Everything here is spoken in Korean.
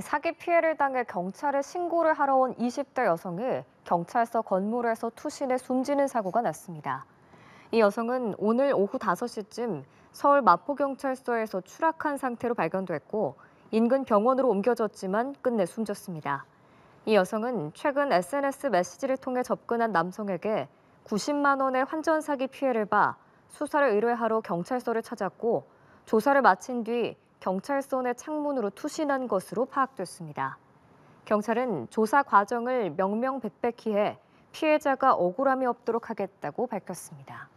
사기 피해를 당해 경찰에 신고를 하러 온 20대 여성이 경찰서 건물에서 투신해 숨지는 사고가 났습니다. 이 여성은 오늘 오후 5시쯤 서울 마포경찰서에서 추락한 상태로 발견됐고 인근 병원으로 옮겨졌지만 끝내 숨졌습니다. 이 여성은 최근 SNS 메시지를 통해 접근한 남성에게 90만 원의 환전 사기 피해를 봐 수사를 의뢰하러 경찰서를 찾았고 조사를 마친 뒤 경찰서 내 창문으로 투신한 것으로 파악됐습니다. 경찰은 조사 과정을 명명백백히 해 피해자가 억울함이 없도록 하겠다고 밝혔습니다.